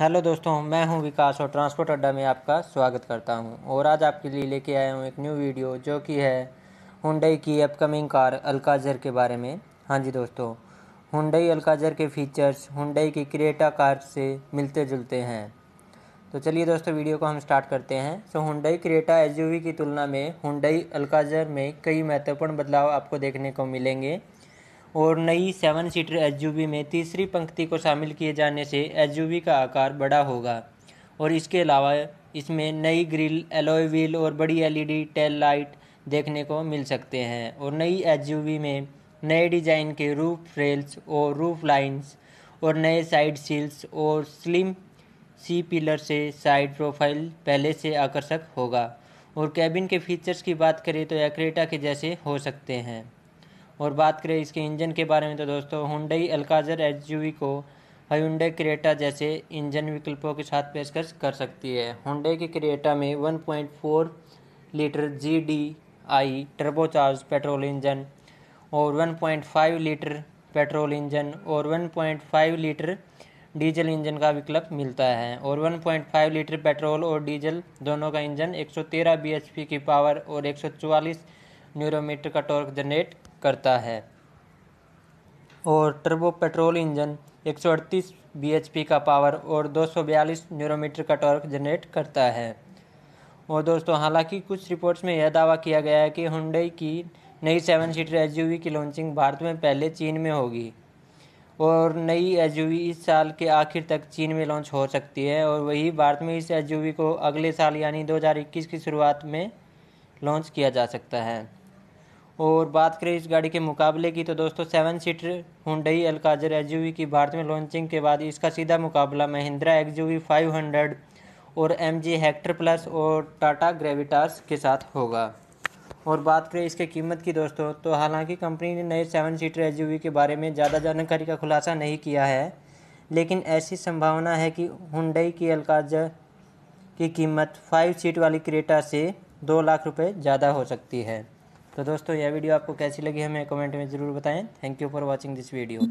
hello दोस्तों मैं हूं विकास और ट्रांसपोर्ट अड्डा में आपका स्वागत करता हूं और आज आपके लिए लेके आया हूं एक न्यू वीडियो जो कि है हुंडई की अपकमिंग कार अलकाजर के बारे में हाँ जी दोस्तों हुंडई अलकाजर के फीचर्स हुंडई की क्रिएटा कार से मिलते जुलते हैं तो चलिए दोस्तों वीडियो को हम स्टार्ट करते हैं सो तो हुंडई क्रेटा एसयूवी की तुलना में हुंडई अलकाजर में कई महत्वपूर्ण बदलाव आपको देखने को मिलेंगे और नई सेवन सीटर एच में तीसरी पंक्ति को शामिल किए जाने से एच का आकार बड़ा होगा और इसके अलावा इसमें नई ग्रिल एलोय व्हील और बड़ी एलईडी टेल लाइट देखने को मिल सकते हैं और नई एच में नए डिजाइन के रूफ रेल्स और रूफ लाइंस और नए साइड सील्स और स्लिम सी पिलर से साइड प्रोफाइल पहले से आकर्षक होगा और कैबिन के फीचर्स की बात करें तो एक्रेटा के जैसे हो सकते हैं और बात करें इसके इंजन के बारे में तो दोस्तों हुंडई अलकाजर एच को हयुंडे क्रिएटा जैसे इंजन विकल्पों के साथ पेशकश कर सकती है हुंडे के क्रिएटा में 1.4 litre G D I turbocharge petrol engine और 1.5 लीटर पेट्रोल इंजन और 1.5 लीटर डीजल इंजन का विकल्प मिलता है और 1.5 लीटर पेट्रोल और डीजल दोनों का इंजन 113 बीएचपी की पावर और 144 न्यूरोमीटर का टॉर्क जनरेट करता है और टर्बो पेट्रोल इंजन 138 bhp का पावर और 242 न्यूरोमीटर का टॉर्क जनरेट करता है और दोस्तों हालांकि कुछ रिपोर्ट्स में यह दावा किया गया है कि हुंडई की नई सेवन सीटर एच की लॉन्चिंग भारत में पहले चीन में होगी और नई एच इस साल के आखिर तक चीन में लॉन्च हो सकती है और वही भारत में इस एच को अगले साल यानी 2021 की शुरुआत में लॉन्च किया जा सकता है और बात करें इस गाड़ी के मुकाबले की तो दोस्तों सेवन सीटर हुडई अलकाजर एच की भारत में लॉन्चिंग के बाद इसका सीधा मुकाबला Mahindra X U five hundred और एम जी हेक्टर प्लस और टाटा ग्रेविटास के साथ होगा और बात करें इसके कीमत की दोस्तों तो हालांकि कंपनी ने नए सेवन सीटर एच के बारे में ज़्यादा जानकारी का खुलासा नहीं किया है लेकिन ऐसी संभावना है कि हुडई की अलकाजर की कीमत फाइव सीट वाली क्रेटा से दो लाख रुपये ज़्यादा हो सकती है तो दोस्तों यह वीडियो आपको कैसी लगी हमें कमेंट में ज़रूर बताएं thank you for watching this video